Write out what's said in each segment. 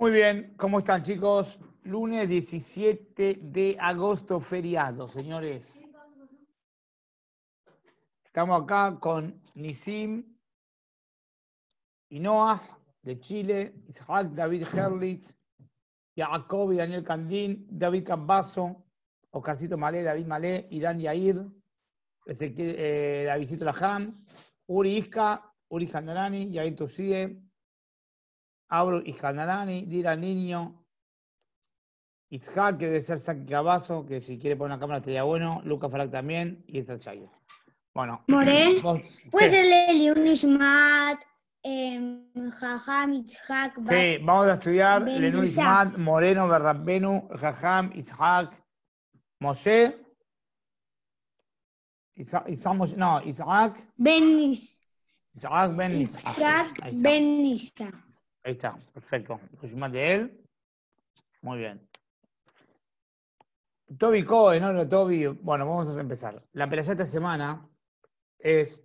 Muy bien, ¿cómo están chicos? Lunes 17 de agosto, feriado, señores. Estamos acá con Nisim Inoa de Chile, Isaac David Herlitz, Jacob y Daniel Candín, David Cambazo, Oscarcito Malé, David Malé, Irán Yair, David eh, Davidito Laján, Uri Isca, Uri y Abru y Dira niño, Itzhak, que debe ser Cabazo, que si quiere poner una cámara estaría bueno, Lucas Falak también, y esta Chayo. Bueno. More, pues el Leli, Ismat, em, Jajam, Itzhak. Sí, vamos a estudiar Lenú Moreno, Benu, Jajam, Itzhak, Moshe, no, Isaac. Ben Isaac Isaac Ben Ahí está, perfecto. Pues de él. Muy bien. Toby Cohen, ¿no? Toby. Bueno, vamos a empezar. La pelea esta semana es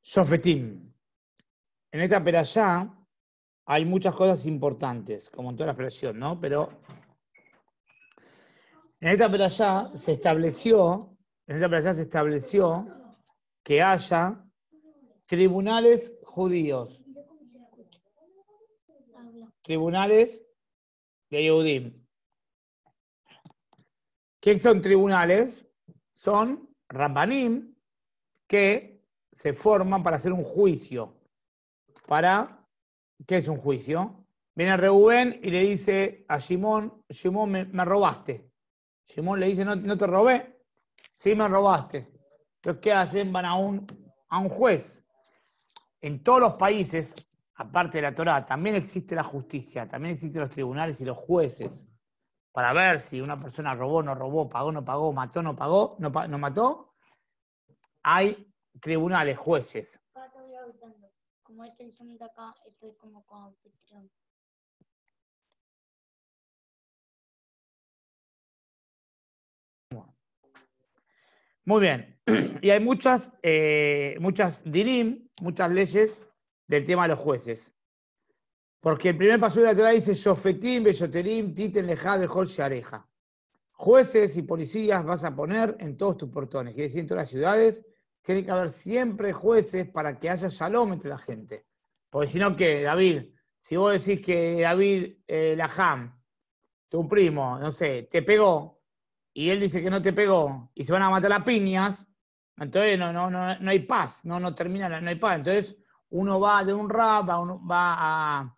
Sofetim. En esta peralla hay muchas cosas importantes, como en toda la operación, ¿no? Pero en esta peralla se estableció, en esta se estableció que haya tribunales judíos Tribunales de Yehudim. ¿Qué son tribunales? Son Rabbanim que se forman para hacer un juicio. ¿Para qué es un juicio? Viene Reubén y le dice a Simón, Simón, me, robaste. Simón le dice, no, te robé, sí me robaste. Entonces, ¿qué hacen? Van a un juez. En todos los países aparte de la Torah, también existe la justicia, también existen los tribunales y los jueces para ver si una persona robó, no robó, pagó, no pagó, mató, no pagó, no, mató. Hay tribunales, jueces. Muy bien. Y hay muchas, eh, muchas dirim, muchas leyes del tema de los jueces. Porque el primer paso de la Torah dice, Sofetim, Titen, Lejá, Jueces y policías vas a poner en todos tus portones. Quiere decir, en todas las ciudades tiene que haber siempre jueces para que haya salón entre la gente. Porque si no, David? Si vos decís que David eh, Lajam, tu primo, no sé, te pegó, y él dice que no te pegó, y se van a matar a piñas, entonces no, no, no, no hay paz, no, no termina, no hay paz. Entonces, uno va de un rap, uno va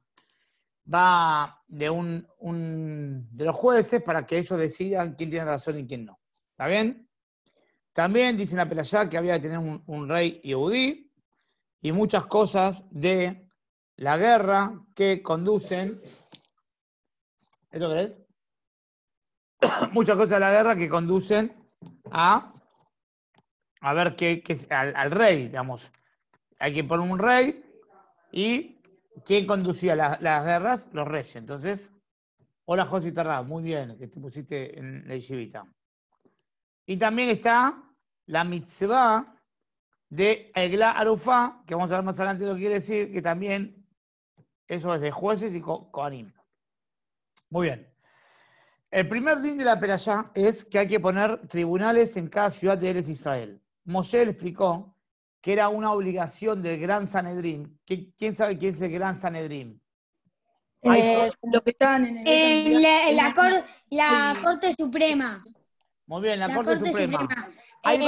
va de un, de los jueces para que ellos decidan quién tiene razón y quién no. ¿Está bien? También dicen la Pelayá que había que tener un, rey yudí y muchas cosas de la guerra que conducen. ¿Esto muchas cosas de la guerra que conducen a, a ver qué, al, al rey, digamos, hay que poner un rey y ¿quién conducía las, guerras? Los reyes. Entonces, hola José Terra, muy bien que te pusiste en la yeshivita. Y también está la mitzvah de Egla Arufá, que vamos a ver más adelante lo que quiere decir, que también eso es de jueces y coanim. Muy bien. El primer din de la perashá es que hay que poner tribunales en cada ciudad de Eres Israel. Moshe le explicó que era una obligación del Gran Sanedrín. ¿Quién sabe quién es el Gran Sanedrín? Eh, en la, Corte Suprema. Muy bien, la, Corte, Suprema. Eh, el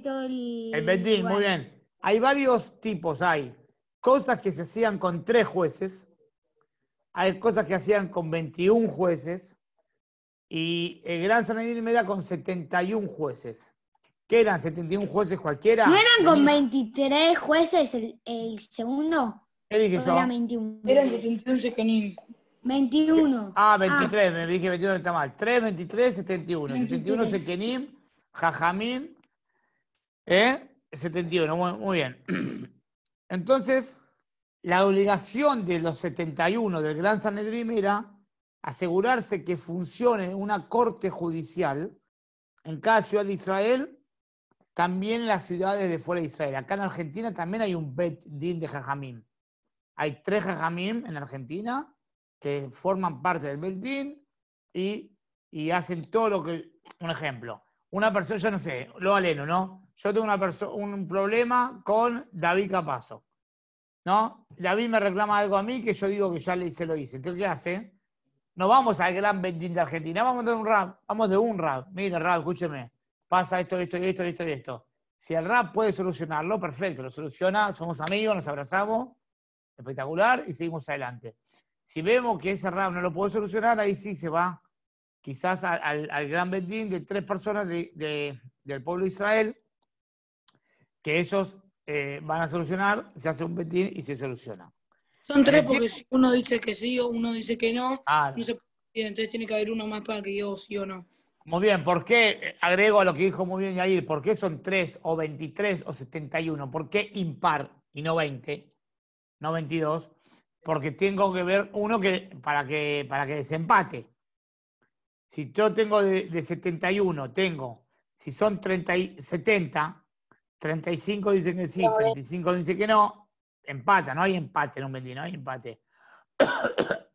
Bedín, el... muy bien. Hay varios tipos, hay cosas que se hacían con tres jueces, hay cosas que hacían con 21 jueces, y el Gran Sanedrín era con 71 jueces. ¿Qué eran? ¿71 jueces cualquiera? ¿No eran con 23 jueces el, segundo? ¿Qué dije yo? Era 21. Eran 71 sekenim. 21. Ah, 23, me dije 21 está mal. 3, 23, 71. 71 Sekenim, Jajamín, ¿eh? 71, muy, bien. Entonces, la obligación de los 71 del Gran Sanedrín era asegurarse que funcione una corte judicial en cada ciudad de Israel también las ciudades de fuera de Israel. Acá en Argentina también hay un Bet de Jajamim. Hay tres Jajamim en Argentina que forman parte del Bet y, y hacen todo lo que. Un ejemplo. Una persona, yo no sé, lo aleno, ¿no? Yo tengo una un problema con David Capazo. ¿No? David me reclama algo a mí que yo digo que ya le, se lo hice. Entonces, ¿qué hace? No vamos al gran Bedín de Argentina, vamos de un rap, vamos de un rap. Mira, rap, escúcheme pasa esto, esto, esto, esto, esto. Si el rap puede solucionarlo, perfecto, lo soluciona, somos amigos, nos abrazamos, espectacular, y seguimos adelante. Si vemos que ese rap no lo puede solucionar, ahí sí se va quizás al, gran bendín de tres personas del pueblo de Israel, que ellos eh, van a solucionar, se hace un bendín y se soluciona. Son tres porque si uno dice que sí o uno dice que no, ah, entonces tiene que haber uno más para que yo sí o no. Muy bien, ¿por qué, eh, agrego a lo que dijo muy bien Yair, por qué son 3 o 23 o 71? ¿Por qué impar y no 20, no 22? Porque tengo que ver uno que, para, que, para que desempate. Si yo tengo de, 71, tengo, si son 30 70, 35 dicen que sí, 35 eh. dicen que no, empata, no hay empate en un no hay empate.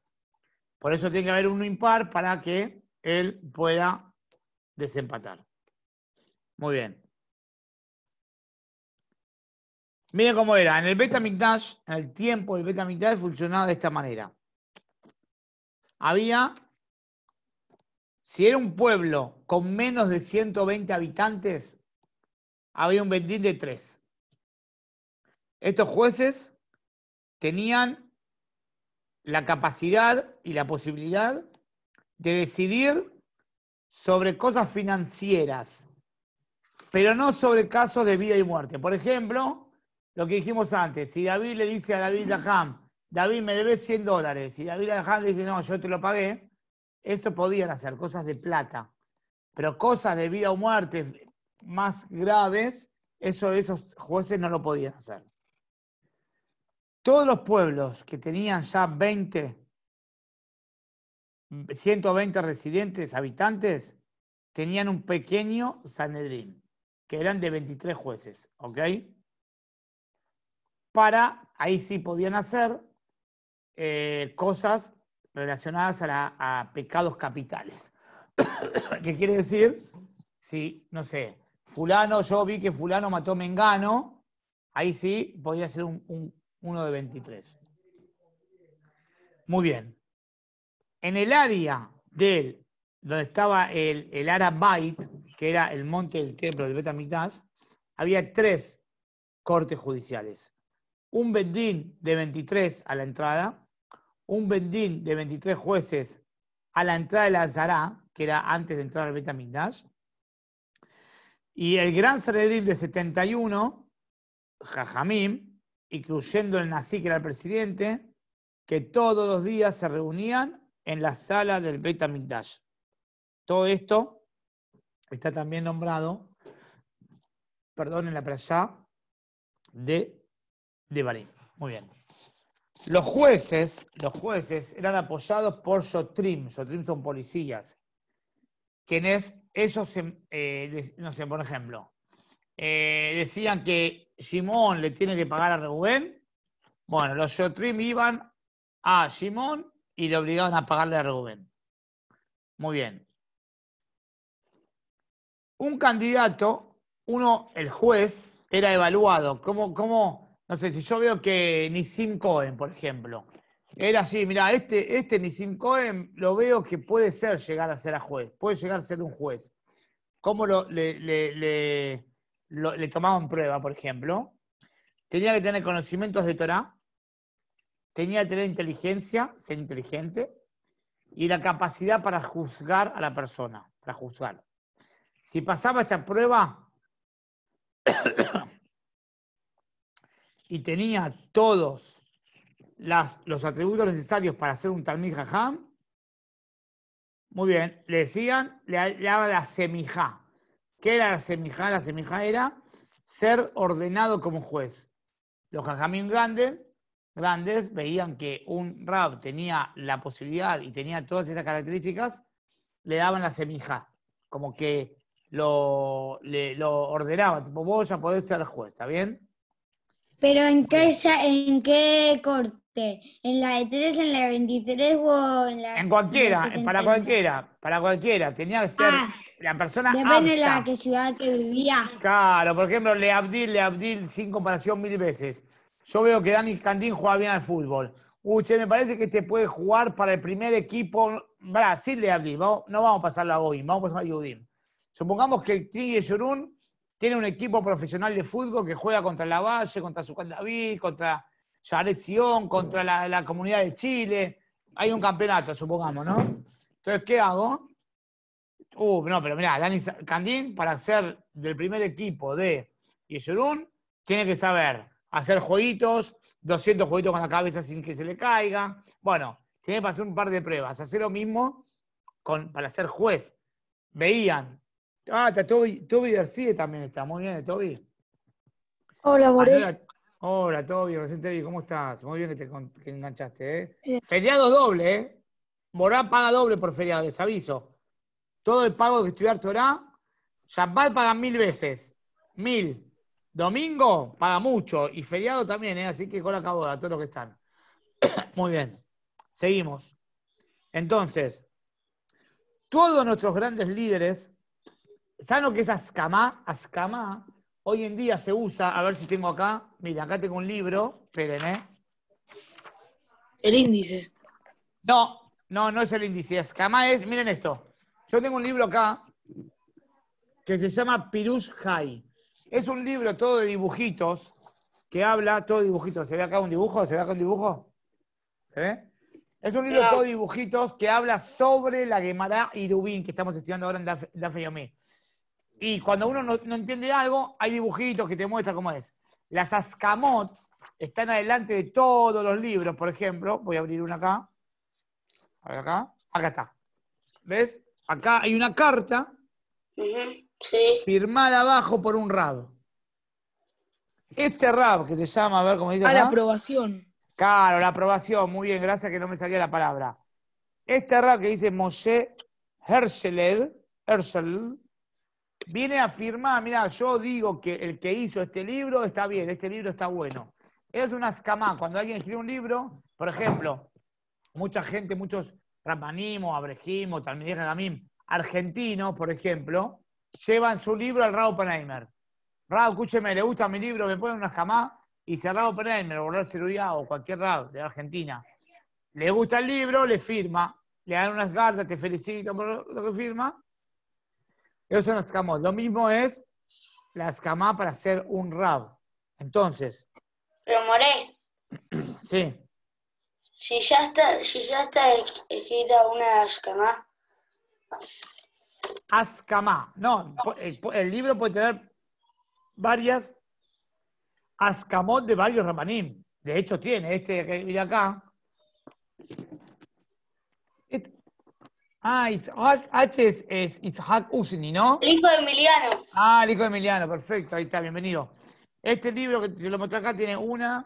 Por eso tiene que haber uno impar para que él pueda desempatar. Muy bien. Miren cómo era. En el mitad, en el tiempo del mitad funcionaba de esta manera. Había, si era un pueblo con menos de 120 habitantes, había un bendín de tres. Estos jueces tenían la capacidad y la posibilidad de decidir sobre cosas financieras, pero no sobre casos de vida y muerte. Por ejemplo, lo que dijimos antes, si David le dice a David Laham, David me debes 100 dólares, y David Laham le dice, no, yo te lo pagué, eso podían hacer, cosas de plata. Pero cosas de vida o muerte más graves, eso esos jueces no lo podían hacer. Todos los pueblos que tenían ya 20 120 residentes, habitantes, tenían un pequeño Sanedrín, que eran de 23 jueces, ¿ok? Para, ahí sí podían hacer eh, cosas relacionadas a, pecados capitales. ¿Qué quiere decir? Si, no sé, fulano, yo vi que fulano mató Mengano, ahí sí podía ser uno de 23. Muy bien en el área del, donde estaba el, el Arabait, que era el monte del templo del Betamigdash, había tres cortes judiciales. Un bendín de 23 a la entrada, un bendín de 23 jueces a la entrada de la Zará, que era antes de entrar al Betamigdash, y el gran Sanedrín de 71, Jajamim, incluyendo el nazi que era el presidente, que todos los días se reunían en la sala del Beta dash, Todo esto está también nombrado, perdón, en la playa de, de Muy bien. Los jueces, los jueces eran apoyados por Shotrim Shotrim son policías, quienes esos eh, no sé, por ejemplo, eh, decían que Simón le tiene que pagar a Reuben. Bueno, los Shotrim iban a Simón y le obligaban a pagarle a Rubén. Muy bien. Un candidato, uno, el juez, era evaluado. ¿Cómo, No sé, si yo veo que Nisim Cohen, por ejemplo, era así, mira este, este Nisim Cohen lo veo que puede ser llegar a ser a juez, puede llegar a ser un juez. ¿Cómo lo, le, le, le, le tomaban prueba, por ejemplo? Tenía que tener conocimientos de Torah, tenía que tener inteligencia, ser inteligente, y la capacidad para juzgar a la persona, para juzgar. Si pasaba esta prueba y tenía todos los atributos necesarios para hacer un talmid jajam, muy bien, le decían, le, daba la semija. ¿Qué era la semija? La semija era ser ordenado como juez. Los jajamín grandes grandes veían que un rab tenía la posibilidad y tenía todas estas características, le daban la semija, como que lo, lo ordenaban, tipo, vos ya podés ser juez, ¿está bien? Pero ¿en qué, en qué corte? ¿En la de 3, en la de 23 o en la... En cualquiera, para cualquiera, para cualquiera. Tenía que ser ah, la persona... Depende de la ciudad que vivía. Claro, por ejemplo, le Abdil, le Abdil sin comparación mil veces yo veo que Dani Candín juega bien al fútbol. Uche, me parece que te este puede jugar para el primer equipo Brasil de Abdi. No, vamos a pasarlo hoy, vamos a pasar a Yudim. Supongamos que el Tri tiene un equipo profesional de fútbol que juega contra la base, contra Zucán David, contra Jared Sion, contra la, comunidad de Chile. Hay un campeonato, supongamos, ¿no? Entonces, ¿qué hago? Uh, no, pero mirá, Dani Candín, para ser del primer equipo de Yeshurún, tiene que saber hacer jueguitos, 200 jueguitos con la cabeza sin que se le caiga. Bueno, tiene que pasar un par de pruebas. Hacer lo mismo con, para ser juez. Veían. Ah, está Toby, Toby también está. Muy bien, Toby. Hola, Boré. Hola, Toby, Vicente, ¿cómo estás? Muy bien que te que enganchaste, ¿eh? Feriado doble, ¿eh? paga doble por feriado, les aviso. Todo el pago de estudiar Torá, Shabbat paga mil veces. Mil. Domingo, para mucho. Y feriado también, ¿eh? así que con la a todos los que están. Muy bien. Seguimos. Entonces, todos nuestros grandes líderes, ¿saben lo que es Ascamá? Ascamá, hoy en día se usa, a ver si tengo acá, mira, acá tengo un libro, esperen, ¿eh? El índice. No, no, no es el índice. Ascamá es, miren esto. Yo tengo un libro acá que se llama Pirush High. Es un libro todo de dibujitos que habla, todo dibujitos. ¿Se ve acá un dibujo? ¿Se ve acá un dibujo? ¿Se ve? Es un libro todo dibujitos que habla sobre la Gemara Irubín que estamos estudiando ahora en Daf, Y cuando uno no, entiende algo, hay dibujitos que te muestran cómo es. Las Ascamot están adelante de todos los libros, por ejemplo. Voy a abrir una acá. A ver acá. Acá está. ¿Ves? Acá hay una carta firmada abajo por un rab. Este rab que se llama, a ver cómo dice. A ah, la aprobación. Claro, la aprobación, muy bien, gracias que no me salía la palabra. Este rab que dice Moshe Herseled, viene a firmar, mira, yo digo que el que hizo este libro está bien, este libro está bueno. Es una escamá, cuando alguien escribe un libro, por ejemplo, mucha gente, muchos ramanimos, abrejimos, también mí, argentinos, por ejemplo, llevan su libro al Rao Penheimer. Rao, escúcheme, le gusta mi libro, me pone una camas y si al Rao Oppenheimer o Rao o cualquier Rao de Argentina le gusta el libro, le firma, le dan unas cartas, te felicito por lo que firma. Eso es una camas. Lo mismo es las camas para hacer un Rab. Entonces. Pero Moré. sí. Si ya está, si ya está escrita una escama, Ascamá. No, el, libro puede tener varias ascamot de varios rabanim. De hecho, tiene este que acá. Este- ah, H es, it's Isaac Usni, ¿no? El hijo de Emiliano. Ah, el hijo de Emiliano, perfecto, ahí está, bienvenido. Este libro que te lo mostré acá tiene una,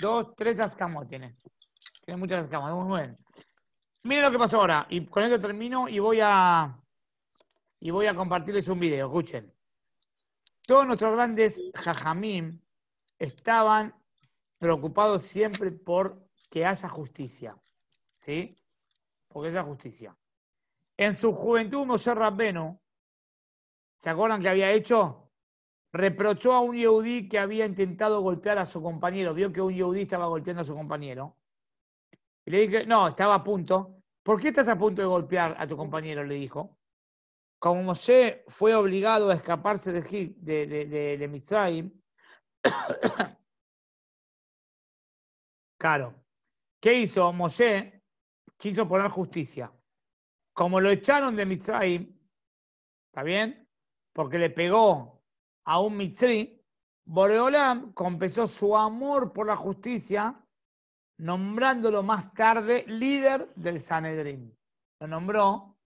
dos, tres Ascamot. tiene. Tiene muchas Ascamot, muy bueno. Miren lo que pasó ahora, y con esto termino y voy a y voy a compartirles un video, escuchen. Todos nuestros grandes jajamim estaban preocupados siempre por que haya justicia, ¿sí? Porque haya justicia. En su juventud, Moshe Rabbenu, ¿se acuerdan que había hecho? Reprochó a un yehudí que había intentado golpear a su compañero. Vio que un yehudí estaba golpeando a su compañero. Y le dije, no, estaba a punto. ¿Por qué estás a punto de golpear a tu compañero? Le dijo como Moshe fue obligado a escaparse de, de, de, claro, ¿qué hizo Moshe? Quiso poner justicia. Como lo echaron de Mitzrayim, ¿está bien? Porque le pegó a un Mitzri, Boreolam compensó su amor por la justicia nombrándolo más tarde líder del Sanedrín. Lo nombró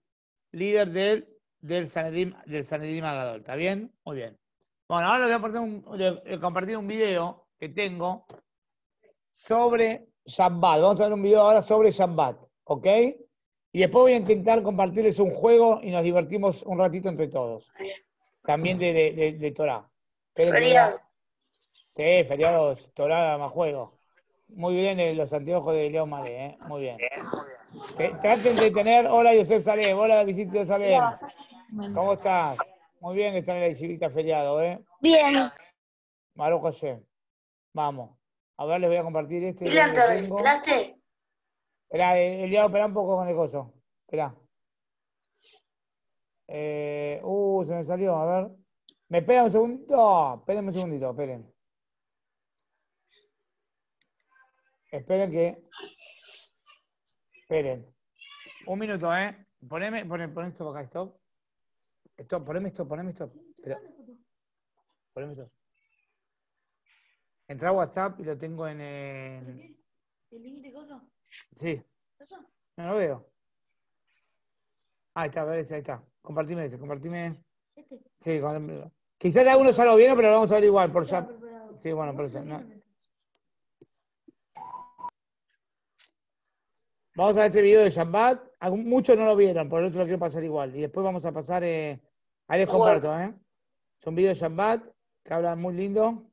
líder del del Sanedrim, del ¿Está bien? Muy bien. Bueno, ahora les voy a compartir un video que tengo sobre Shabbat. Vamos a ver un video ahora sobre Shabbat, ¿ok? Y después voy a intentar compartirles un juego y nos divertimos un ratito entre todos. También de, de, de, Torah. Sí, feriados, Torah más juego. Muy bien eh, los anteojos de León Malé, ¿eh? Muy bien. traten de tener... Hola, Josep Salé, Hola, Visito Salem. ¿Cómo estás? Muy bien que están en la visita feriado, ¿eh? Bien. Maro José. Vamos. A ver, les voy a compartir este. espera eh, eh, ¿Esperaste? Esperá, un poco con el coso. espera uh, se me salió, a ver. ¿Me espera un segundito? Esperen un segundito, esperen. Esperen que. Esperen. Un minuto, ¿eh? Poneme, poneme esto para acá, stop. Stop, poneme esto, poneme esto. Poneme esto. Entra a WhatsApp y lo tengo en. ¿El, ¿El link de coso? Sí. No lo veo. Ahí está, ahí está. Compartime ese, compartime. ¿Este? Sí, quizás algunos ya bien pero lo vamos a ver igual. Por este ya... Sí, bueno, por eso. Vamos a ver este video de Shambat. Muchos no lo vieron, por eso lo quiero pasar igual. Y después vamos a pasar. Eh, ahí les comparto, ¿eh? Son videos de Shambat que hablan muy lindo.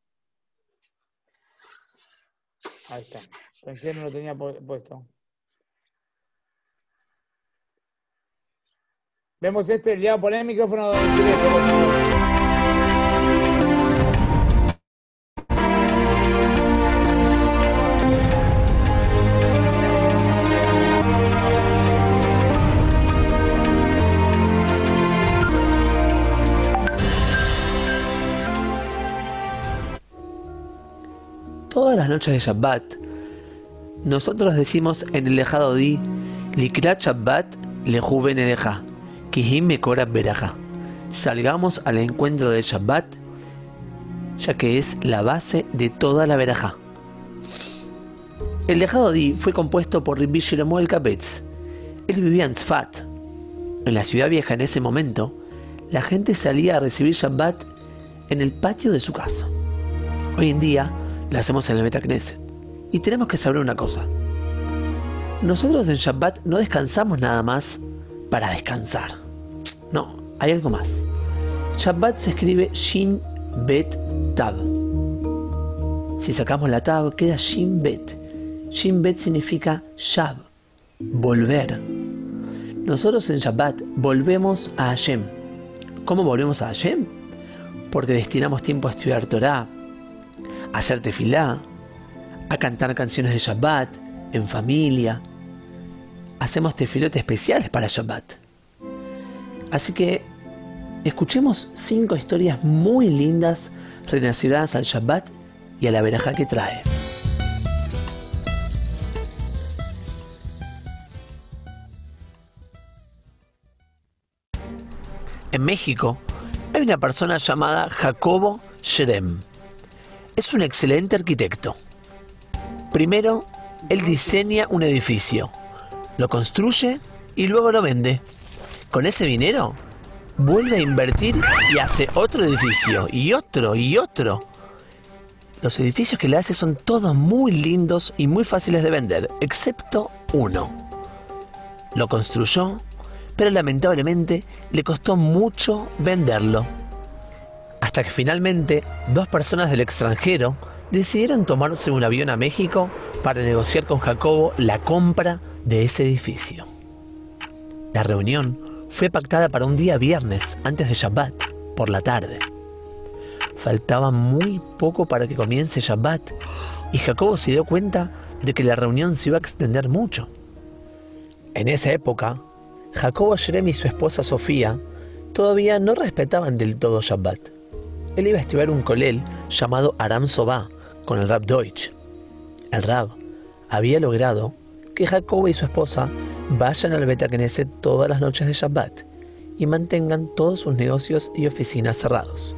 Ahí está. Pensé que no lo tenía puesto. Vemos este, el día poner el micrófono. noches de Shabbat. Nosotros decimos en el lejado di, Likrat le eleja, Kihim Salgamos al encuentro de Shabbat, ya que es la base de toda la veraja. El lejado di fue compuesto por Rabbi Shlomo el Él vivía en Sfat, En la ciudad vieja en ese momento, la gente salía a recibir Shabbat en el patio de su casa. Hoy en día, la hacemos en el Knesset. Y tenemos que saber una cosa. Nosotros en Shabbat no descansamos nada más para descansar. No, hay algo más. Shabbat se escribe Shin Bet Tab. Si sacamos la tab, queda Shin Bet. Shin Bet significa Shab, volver. Nosotros en Shabbat volvemos a Hashem. ¿Cómo volvemos a Hashem? Porque destinamos tiempo a estudiar Torah, hacer tefilá, a cantar canciones de Shabbat en familia. Hacemos tefilotes especiales para Shabbat. Así que escuchemos cinco historias muy lindas relacionadas al Shabbat y a la veraja que trae. En México hay una persona llamada Jacobo Sherem es un excelente arquitecto. Primero, él diseña un edificio, lo construye y luego lo vende. Con ese dinero, vuelve a invertir y hace otro edificio, y otro, y otro. Los edificios que le hace son todos muy lindos y muy fáciles de vender, excepto uno. Lo construyó, pero lamentablemente le costó mucho venderlo hasta que finalmente dos personas del extranjero decidieron tomarse un avión a México para negociar con Jacobo la compra de ese edificio. La reunión fue pactada para un día viernes antes de Shabbat, por la tarde. Faltaba muy poco para que comience Shabbat y Jacobo se dio cuenta de que la reunión se iba a extender mucho. En esa época, Jacobo Jerem y su esposa Sofía todavía no respetaban del todo Shabbat él iba a estirar un colel llamado Aram Sobá con el Rab Deutsch. El Rab había logrado que Jacobo y su esposa vayan al Beta todas las noches de Shabbat y mantengan todos sus negocios y oficinas cerrados.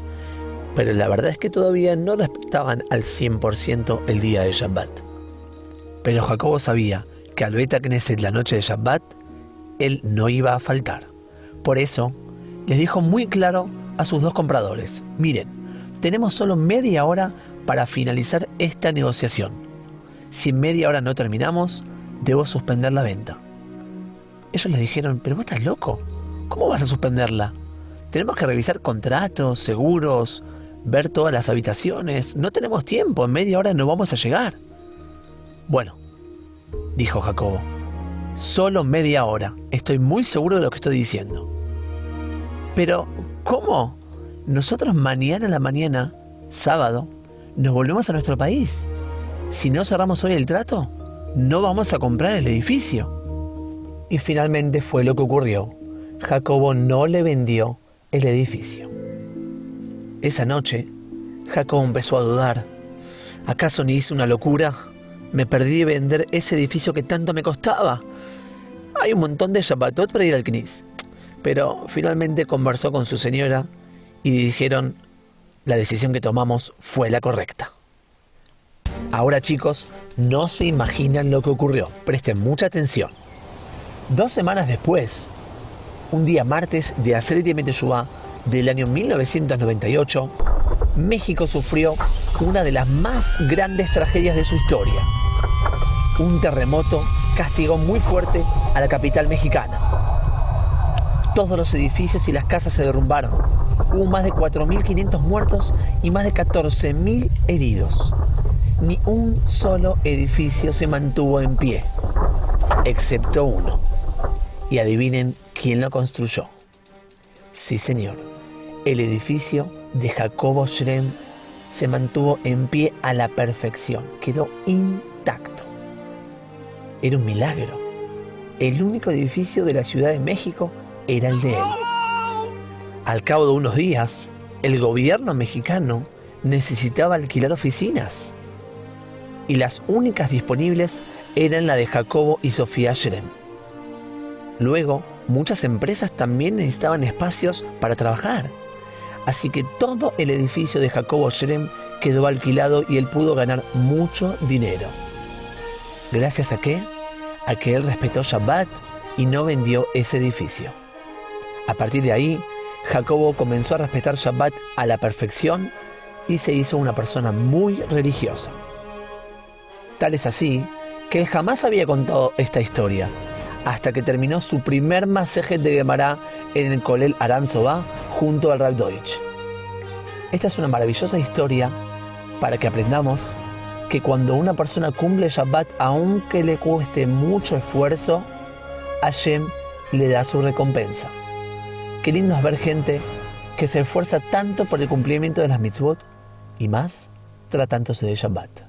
Pero la verdad es que todavía no respetaban al 100% el día de Shabbat. Pero Jacobo sabía que al Beta Knesset la noche de Shabbat él no iba a faltar. Por eso les dijo muy claro a sus dos compradores. Miren, tenemos solo media hora para finalizar esta negociación. Si en media hora no terminamos, debo suspender la venta. Ellos le dijeron, pero vos estás loco, ¿cómo vas a suspenderla? Tenemos que revisar contratos, seguros, ver todas las habitaciones, no tenemos tiempo, en media hora no vamos a llegar. Bueno, dijo Jacobo, solo media hora, estoy muy seguro de lo que estoy diciendo. Pero, ¿Cómo? Nosotros mañana a la mañana, sábado, nos volvemos a nuestro país. Si no cerramos hoy el trato, no vamos a comprar el edificio. Y finalmente fue lo que ocurrió. Jacobo no le vendió el edificio. Esa noche, Jacobo empezó a dudar. ¿Acaso ni hice una locura? Me perdí vender ese edificio que tanto me costaba. Hay un montón de zapatos para ir al CNIS pero finalmente conversó con su señora y dijeron, la decisión que tomamos fue la correcta. Ahora chicos, no se imaginan lo que ocurrió, presten mucha atención. Dos semanas después, un día martes de Aceret del año 1998, México sufrió una de las más grandes tragedias de su historia. Un terremoto castigó muy fuerte a la capital mexicana todos los edificios y las casas se derrumbaron. Hubo más de 4.500 muertos y más de 14.000 heridos. Ni un solo edificio se mantuvo en pie, excepto uno. Y adivinen quién lo construyó. Sí, señor. El edificio de Jacobo Schrem se mantuvo en pie a la perfección, quedó intacto. Era un milagro. El único edificio de la Ciudad de México era el de él. Al cabo de unos días, el gobierno mexicano necesitaba alquilar oficinas y las únicas disponibles eran la de Jacobo y Sofía Sherem. Luego, muchas empresas también necesitaban espacios para trabajar, así que todo el edificio de Jacobo Sherem quedó alquilado y él pudo ganar mucho dinero. ¿Gracias a qué? A que él respetó Shabbat y no vendió ese edificio. A partir de ahí, Jacobo comenzó a respetar Shabbat a la perfección y se hizo una persona muy religiosa. Tal es así que él jamás había contado esta historia, hasta que terminó su primer masaje de Gemara en el Colel Aram Soba junto al Rab Deutsch. Esta es una maravillosa historia para que aprendamos que cuando una persona cumple Shabbat, aunque le cueste mucho esfuerzo, Hashem le da su recompensa. Qué lindo es ver gente que se esfuerza tanto por el cumplimiento de las mitzvot y más tratándose de Shabbat.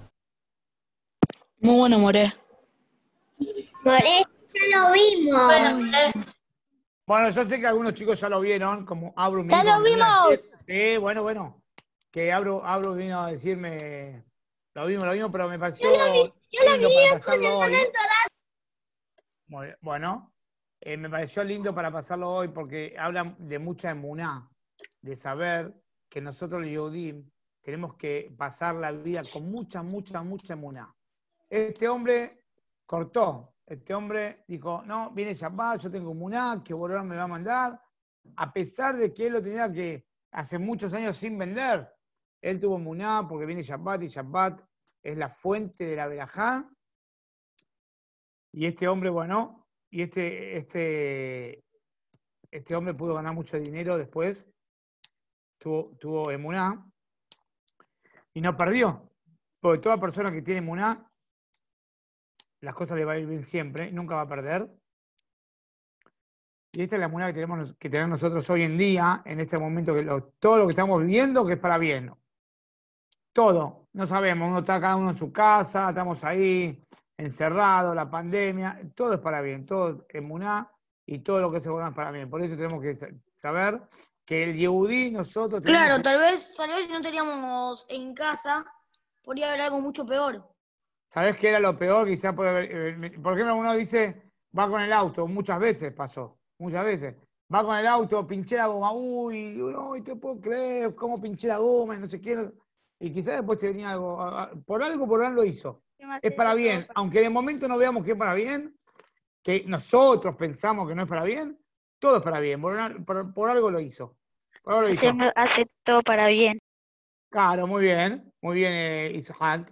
Muy bueno, More. More, ya lo vimos. Eh. Bueno, yo sé que algunos chicos ya lo vieron, como Abro. ¡Ya lo vimos! Sí, bueno, bueno. Que Abro, Abro vino a decirme, lo vimos, lo vimos, pero me pareció... Yo lo vi, yo lo vi con el Muy bien, bueno. Eh, me pareció lindo para pasarlo hoy porque habla de mucha emuná, de saber que nosotros los Yehudim tenemos que pasar la vida con mucha, mucha, mucha emuná. Este hombre cortó, este hombre dijo, no, viene Shabbat, yo tengo emuná, que volver me va a mandar, a pesar de que él lo tenía que hace muchos años sin vender. Él tuvo emuná porque viene Shabbat y Shabbat es la fuente de la verajá. Y este hombre, bueno, y este, este, este hombre pudo ganar mucho dinero después, tuvo, tuvo emuná, y no perdió. Porque toda persona que tiene emuná, las cosas le van a ir bien siempre, nunca va a perder. Y esta es la emuná que tenemos que tener nosotros hoy en día, en este momento, que todo lo que estamos viviendo, que es para bien. Todo, no sabemos, uno está cada uno en su casa, estamos ahí, encerrado, la pandemia, todo es para bien, todo en Muná y todo lo que se es para bien. Por eso tenemos que saber que el Yehudi nosotros... Claro, tal vez tal no teníamos en casa, podría haber algo mucho peor. Sabes qué era lo peor? Quizás por, haber, eh, por ejemplo uno dice, va con el auto, muchas veces pasó, muchas veces. Va con el auto, pinché la goma, uy, no te puedo creer, cómo pinché la goma, no sé qué. Y quizás después te venía algo, por algo, por algo lo hizo es para bien. Aunque en el momento no veamos que es para bien, que nosotros pensamos que no es para bien, todo es para bien. Por, algo lo hizo. Por algo lo hizo. Hace todo para bien. Claro, muy bien. Muy bien, eh, Isaac.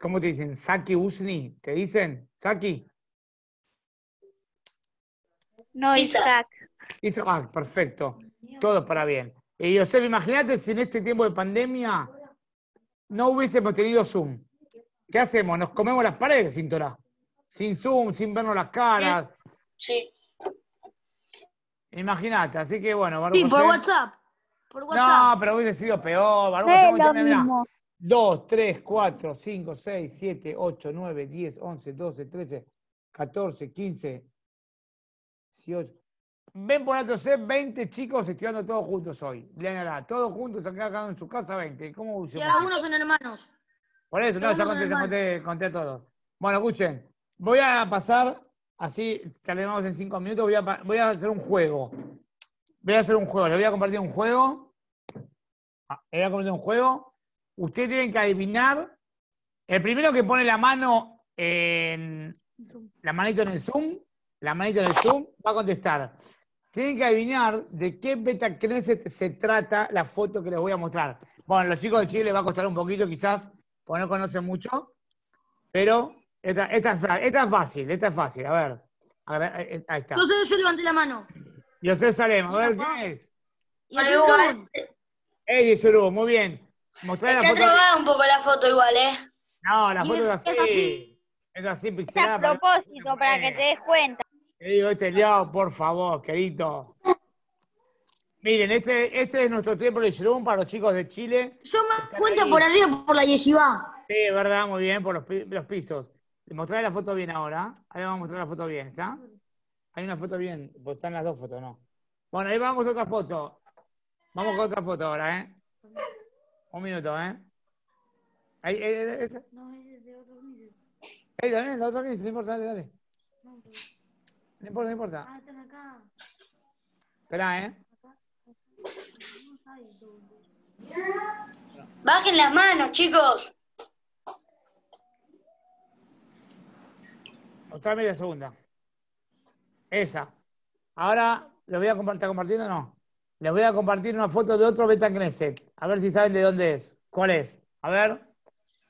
¿cómo, te dicen? Saki Usni. ¿Te dicen? Saki. No, Isaac. Isaac, ah, perfecto. Todo para bien. Y eh, Josep, imagínate si en este tiempo de pandemia no hubiésemos tenido Zoom. ¿Qué hacemos? Nos comemos las paredes sin Torah. Sin Zoom, sin vernos las caras. Sí. Imagínate, así que bueno, Baruch Sí, por WhatsApp. Por WhatsApp. No, pero hubiese sido peor. Baruch sí, lo mismo. 2, 3, 4, 5, 6, 7, 8, 9, 10, 11, 12, 13, 14, 15, 18. Ven por acá, 20 chicos estudiando todos juntos hoy. Leonará, todos juntos acá, acá en su casa, 20. ¿Cómo y algunos son hermanos. Por eso, no, ya conté, todo. Bueno, escuchen, voy a pasar, así terminamos en cinco minutos, voy a, hacer un juego. Voy a hacer un juego, les voy a compartir un juego. Ah, les voy a compartir un juego. Ustedes tienen que adivinar. El primero que pone la mano en. La manito en el Zoom, la manito en el Zoom, va a contestar. Tienen que adivinar de qué beta crece se trata la foto que les voy a mostrar. Bueno, los chicos de Chile les va a costar un poquito quizás pues no conoce mucho, pero esta, esta, esta, es fácil, esta es fácil, a ver. A ver eh, eh, ahí está. Entonces yo levanté la mano. Yosef Salem, a ver, ¿quién es? Yesurú. Ey, Yesurú, muy bien. Mostrar la foto. un poco la foto igual, ¿eh? No, la foto es, así. Es así, es pixelada. Es a propósito, para que te des cuenta. Te digo, este liado, por favor, querido. Miren, este, este es nuestro tiempo de Shroom para los chicos de Chile. Yo más cuento por arriba por la yeshiva. Sí, verdad, muy bien, por los, pisos. Mostraré la foto bien ahora. Ahí vamos a mostrar la foto bien, ¿está? Hay una foto bien, pues están las dos fotos, ¿no? Bueno, ahí vamos a otra foto. Vamos con otra foto ahora, ¿eh? Un minuto, ¿eh? Ahí, eh, eh, ahí, No, es de otro vídeo. Ahí, dale, de no importa, dale, dale. Pues. No importa, no importa. Ah, están acá. Espera, ¿eh? Bajen las manos, chicos. Otra media segunda. Esa. Ahora, ¿lo voy a compartir compartiendo o no? Les voy a compartir una foto de otro beta A ver si saben de dónde es. ¿Cuál es? A ver.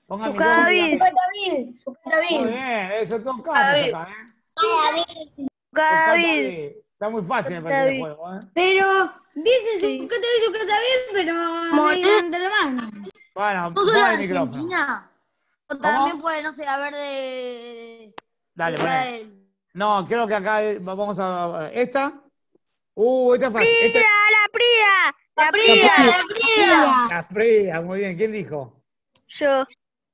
Pongan David! Su Muy bien, eso acá, ¿eh? Está muy fácil, me parece, el juego, ¿eh? Pero dices ¿por su cata bien, su cata bien, pero de la mano. Bueno, Tú solo el micrófono. O también puede, no sé, haber de... Dale, de... No, creo que acá eh, vamos a... ¿Esta? Uh, esta es fácil. Prida, la Prida. La Prida, la Prida. La Prida, muy bien. ¿Quién dijo? Yo.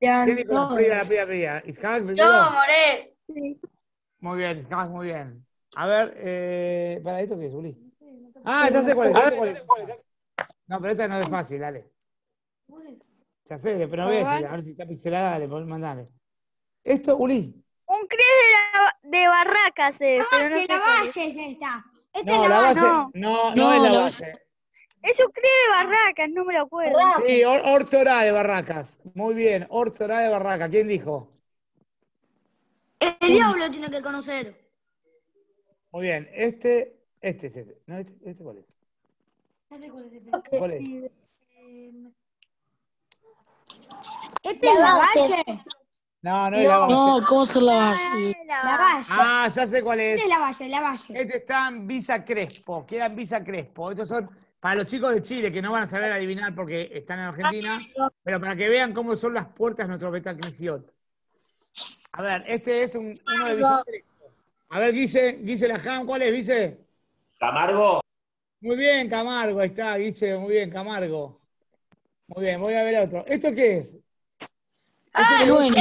¿Quién dijo la Prida, la Prida, la Prida? Yo, Moré. Sí. Muy bien, Isaac, muy bien. A ver, eh, ¿para esto qué es, Uli? Ah, ya sé cuál es. cuál es. No, pero esta no es fácil, dale. Ya sé, pero a decir, a ver si está pixelada, dale, pues, mandale. Esto, Uli. Un cris de, barracas, eh, es. pero este no la base es esta. no, es la No, no, es la base. Es un cris de barracas, no me lo acuerdo. Sí, or, de barracas. Muy bien, Ortora de barracas. ¿Quién dijo? El diablo tiene que conocer. Muy bien, este, este es este. No, este, este cuál es. cuál es eh, este. es? la valle. No, no es la valle. No, ¿cómo es la valle? Ah, la, valle. Ah, ya sé cuál es. Este es la valle, la valle. Este está en visa Crespo, que era en Crespo. Estos son para los chicos de Chile que no van a saber adivinar porque están en Argentina, pero para que vean cómo son las puertas de nuestro Betacrisiot. A ver, este es un, uno de Villa Crespo. A ver, Guise, Guise Laján, ¿cuál es, Guise? Camargo. Muy bien, Camargo, ahí está, Guise, muy bien, Camargo. Muy bien, voy a ver otro. ¿Esto qué es? ¡Ah, El Weni.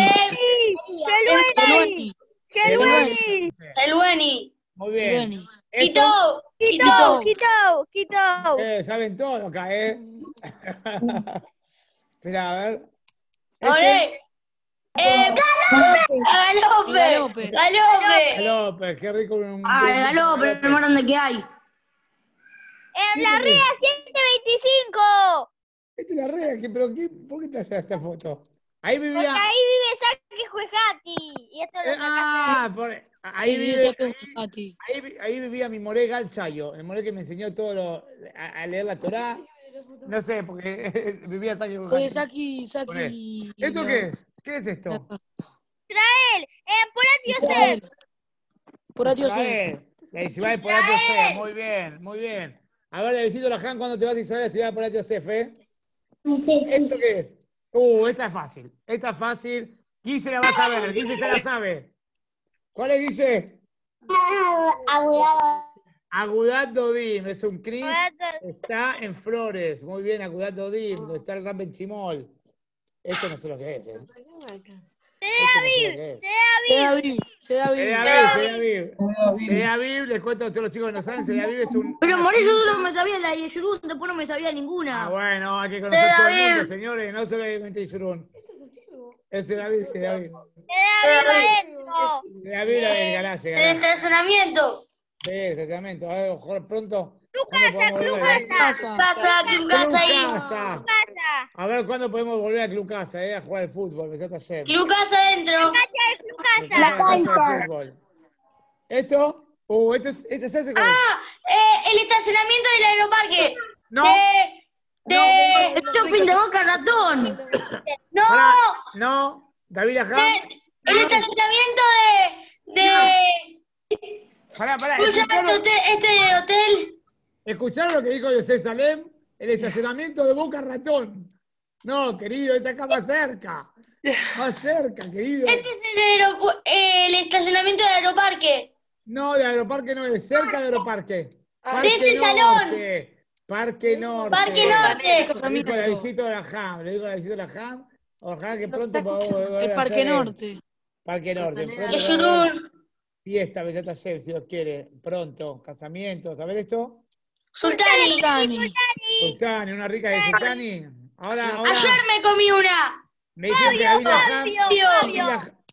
El Weni. Muy bien. ¡Quito! ¡Quito! ¡Quito! ¡Quito! Eh, saben todo acá, ¿eh? Espera, a ver. Este, eh, ¡Galope! ¡Galope! ¡Galope! ¡Galope! ¡Qué rico! ¡Ah, el galope! ¿dónde qué hay? ¡En este la ría 725 Esta es la rea, pero qué, ¿por qué te haces esta foto? Ahí vivía. ahí vive Saki Juejati. Y lo eh, ah, por, ahí, vive Saki ahí, ahí, vivía mi morega, el chayo. el morega que me enseñó todo lo, a, leer la Torá. No sé, porque vivía Saki Juejati. Oye, Saki, Saki. ¿Esto qué es? ¿Qué es esto? Israel, eh, eh por Israel. Por Dios. La Israel, por Muy bien, muy bien. A ver, Davidito Laján, ¿cuándo te vas a Israel a estudiar por Dios, eh? ¿Esto qué es? Uh, esta es fácil. Esta es fácil. ¿Quién se la va a saber. ¿Quién se la sabe. ¿Cuál es dice? Agudado. Agudad Dodim. Es un CRIS. Está en Flores. Muy bien, Agudad Dodim. Donde está el gran Chimol. Esto no sé lo que es. ¿eh? da Viv, da Viv. les cuento a todos los chicos que no saben, Se es un... Pero morir yo no me sabía la de Yurun, después no me sabía ninguna. Ah, bueno, hay que conocer todo el mundo, señores, no solamente Eso Es se da Se da Viv Se da Viv el galaxia. El estacionamiento. Sí, el estacionamiento. A ver, pronto ¡Clucasa, casa, Club Casa. Tu A ver, ¿cuándo podemos volver a Club eh? A jugar al fútbol, me saca está lleno. adentro. La cancha de Esto, uh, esto, esto se Ah, eh, el estacionamiento del aeroparque. No. De... De... Esto pintaboca ratón. No. No. David Ajá. El estacionamiento de... de... Pará, pará. Este, este hotel... ¿Escucharon lo que dijo José Salem? El estacionamiento de Boca Ratón. No, querido, está acá más cerca. Más cerca, querido. Este es el, el estacionamiento de Aeroparque. No, de Aeroparque no, es cerca de Aeroparque. Ah. de ese salón. Parque Norte. Parque Norte. Lo dijo Davidito de la Jam, lo dijo de la ham. Ojalá que pronto volver a El Parque Norte. Parque Norte. Pronto, fiesta, Besata Chef, si Dios quiere. Pronto, Casamiento, a ver esto? Sultani. Sultani. Sultani, una rica de Sultani. Ahora, Ayer me comí una. Me dijeron que había Fabio,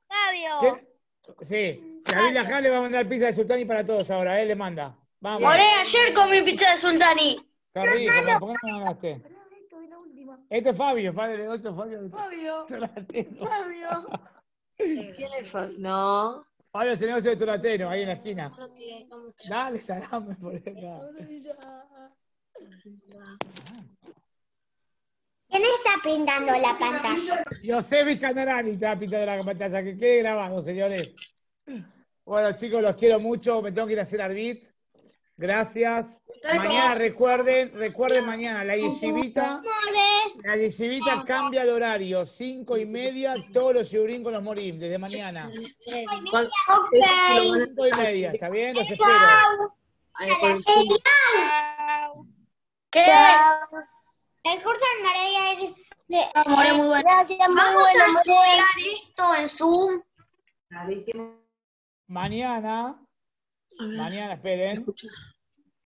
Fabio. Sí, Gabriela le va a mandar pizza de Sultani para todos ahora, él le manda. Vamos. Moré, ayer comí pizza de Sultani. Fabio, ¿por qué no me mandaste? Este es Fabio, Fabio Fabio. Fabio. Fabio. ¿Quién le Fabio? No. Pablo, se negocio de Turateno, ahí en la esquina. Dale, salame por acá. ¿Quién está pintando la pantalla? Josefi Canarani está pintando la pantalla, que quede grabado, señores. Bueno, chicos, los quiero mucho. Me tengo que ir a hacer arbit. Gracias. Mañana recuerden, recuerden mañana, la yesivita, la yesivita cambia de horario, cinco y media, todos los yurín con los morim, desde mañana. Este cinco y media, ¿está bien? Los espero. ¿Qué? El curso de María es de... muy bueno. Vamos a estudiar esto en Zoom. Mañana, mañana, esperen.